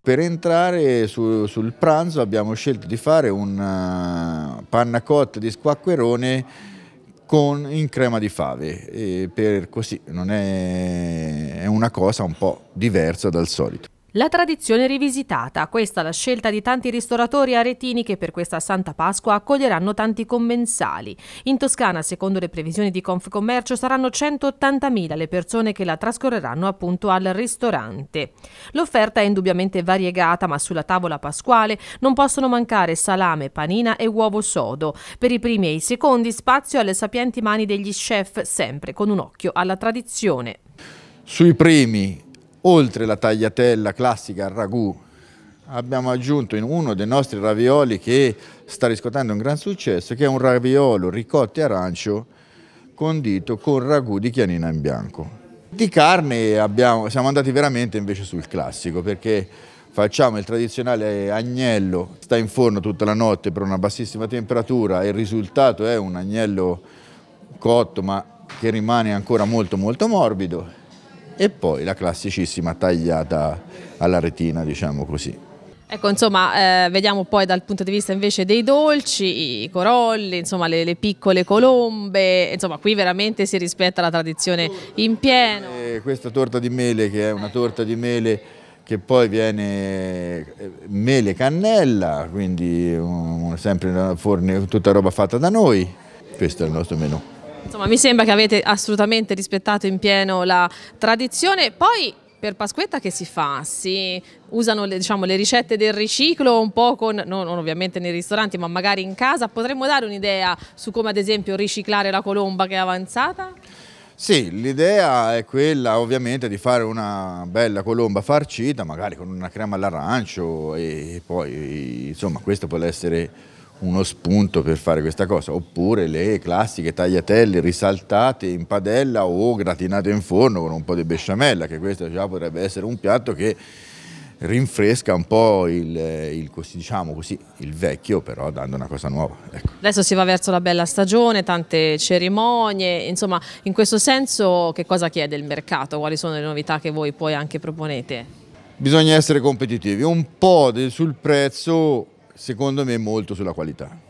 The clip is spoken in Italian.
Per entrare su, sul pranzo abbiamo scelto di fare una eh, panna cotta di squacquerone con, in crema di fave, e per così non è, è una cosa un po' diversa dal solito. La tradizione rivisitata, questa è la scelta di tanti ristoratori aretini che per questa Santa Pasqua accoglieranno tanti commensali. In Toscana, secondo le previsioni di Confcommercio, saranno 180.000 le persone che la trascorreranno appunto al ristorante. L'offerta è indubbiamente variegata, ma sulla tavola pasquale non possono mancare salame, panina e uovo sodo. Per i primi e i secondi spazio alle sapienti mani degli chef, sempre con un occhio alla tradizione. Sui primi oltre la tagliatella classica al ragù, abbiamo aggiunto in uno dei nostri ravioli che sta riscuotendo un gran successo, che è un raviolo ricotto e arancio condito con ragù di chianina in bianco. Di carne abbiamo, siamo andati veramente invece sul classico perché facciamo il tradizionale agnello, sta in forno tutta la notte per una bassissima temperatura e il risultato è un agnello cotto ma che rimane ancora molto molto morbido e poi la classicissima tagliata alla retina, diciamo così. Ecco, insomma, eh, vediamo poi dal punto di vista invece dei dolci, i corolli, insomma, le, le piccole colombe, insomma, qui veramente si rispetta la tradizione in pieno. E eh, questa torta di mele, che è una torta di mele che poi viene eh, mele cannella, quindi um, sempre forne, tutta roba fatta da noi, questo è il nostro menù. Insomma, mi sembra che avete assolutamente rispettato in pieno la tradizione. Poi per Pasquetta che si fa? Si usano le, diciamo, le ricette del riciclo un po' con, non, non, ovviamente nei ristoranti ma magari in casa, potremmo dare un'idea su come ad esempio riciclare la colomba che è avanzata? Sì, l'idea è quella ovviamente di fare una bella colomba farcita, magari con una crema all'arancio e poi insomma questo può essere uno spunto per fare questa cosa, oppure le classiche tagliatelle risaltate in padella o gratinate in forno con un po' di besciamella, che questo già potrebbe essere un piatto che rinfresca un po' il, il, diciamo così, il vecchio, però dando una cosa nuova. Ecco. Adesso si va verso la bella stagione, tante cerimonie, insomma in questo senso che cosa chiede il mercato? Quali sono le novità che voi poi anche proponete? Bisogna essere competitivi, un po' sul prezzo secondo me molto sulla qualità.